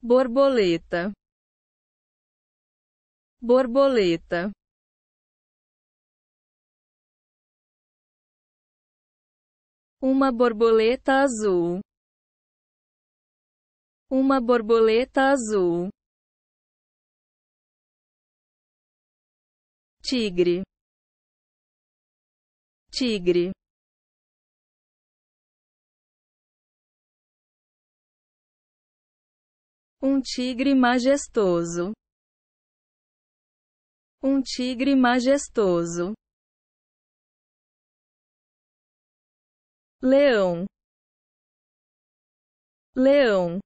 borboleta, borboleta, uma borboleta azul, uma borboleta azul, tigre, tigre. Um tigre majestoso. Um tigre majestoso. Leão. Leão.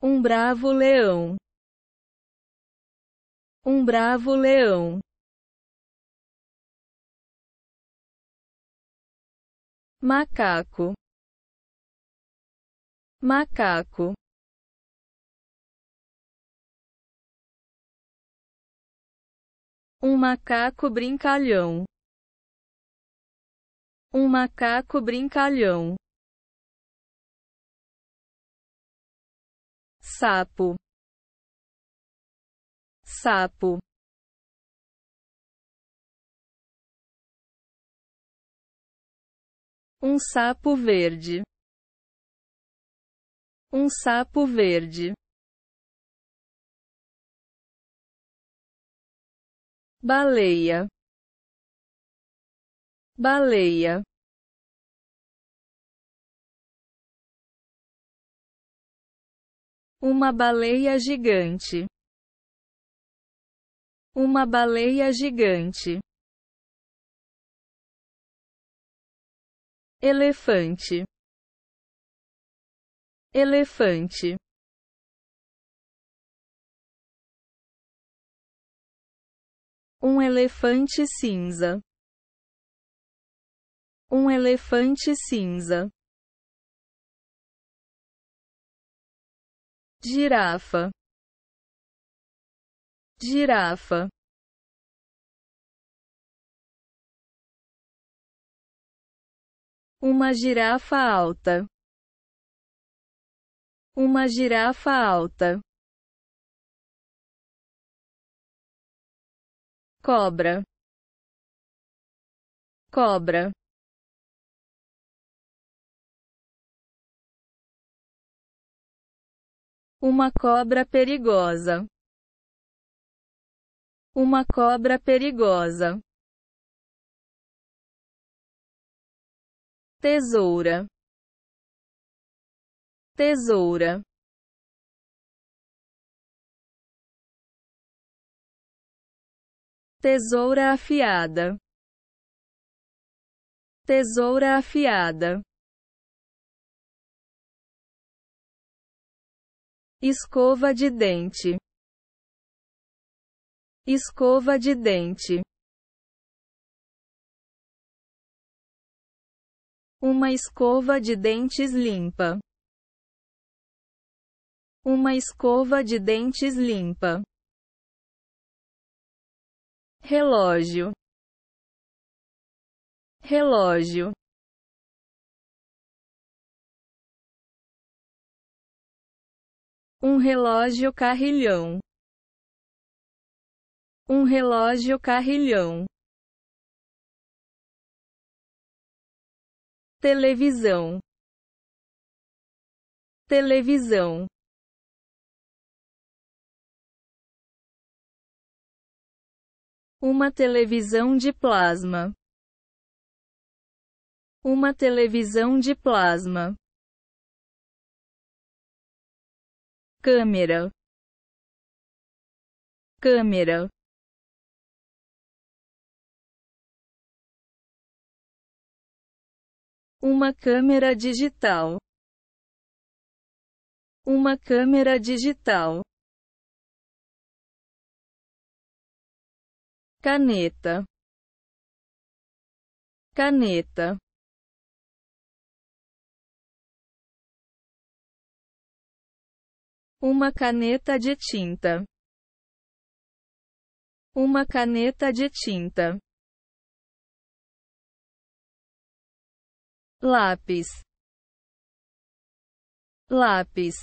Um bravo leão. Um bravo leão. macaco, macaco. Um macaco brincalhão. Um macaco brincalhão. Sapo. Sapo. Um sapo verde. Um sapo verde. Baleia. Baleia. Uma baleia gigante. Uma baleia gigante. elefante, elefante. Um elefante cinza. Um elefante cinza. Girafa. Girafa. Uma girafa alta. Uma girafa alta. Cobra. Cobra. Uma cobra perigosa. Uma cobra perigosa. tesoura, tesoura. Tesoura afiada, tesoura afiada. Escova de dente, escova de dente. Uma escova de dentes limpa. Uma escova de dentes limpa. Relógio. Relógio. Um relógio carrilhão. Um relógio carrilhão. televisão, televisão. Uma televisão de plasma. Uma televisão de plasma. Câmera. Câmera. Uma câmera digital. Uma câmera digital. Caneta. Caneta. Uma caneta de tinta. Uma caneta de tinta. lápis, lápis.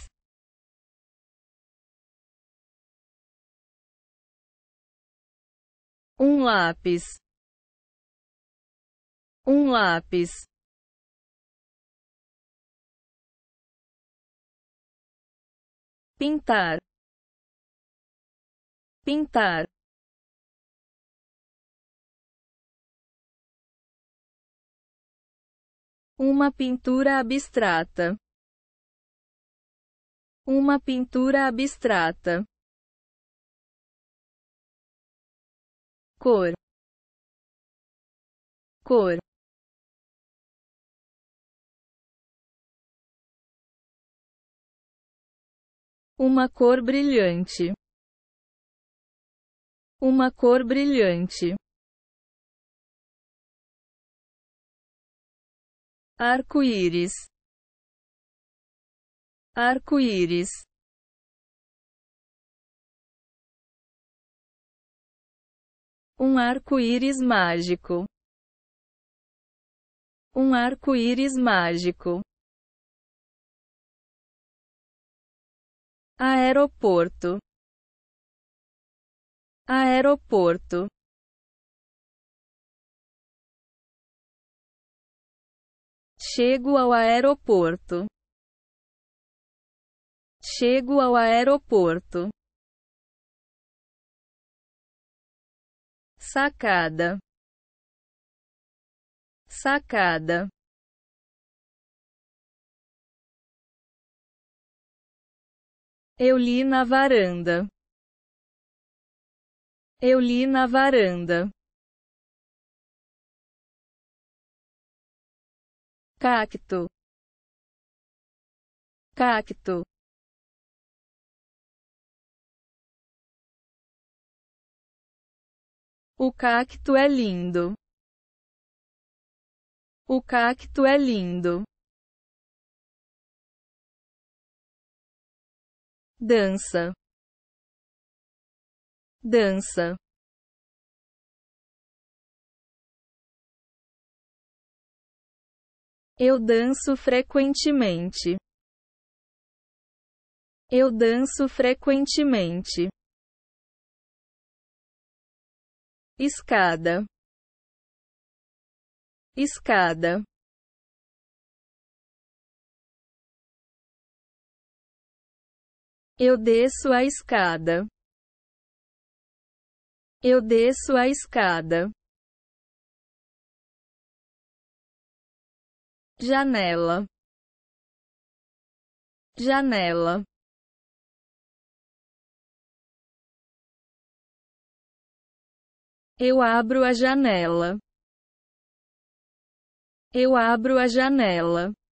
Um lápis, um lápis. Pintar, pintar. Uma pintura abstrata. Uma pintura abstrata. Cor. Cor. Uma cor brilhante. Uma cor brilhante. arco-íris, arco-íris. Um arco-íris mágico. Um arco-íris mágico. Aeroporto. Aeroporto. Chego ao aeroporto. Chego ao aeroporto. Sacada. Sacada. Eu li na varanda. Eu li na varanda. cacto, cacto, O cacto é lindo. O cacto é lindo. Dança. Dança. Eu danço frequentemente. Eu danço frequentemente. Escada. Escada. Eu desço a escada. Eu desço a escada. janela, janela, eu abro a janela, eu abro a janela.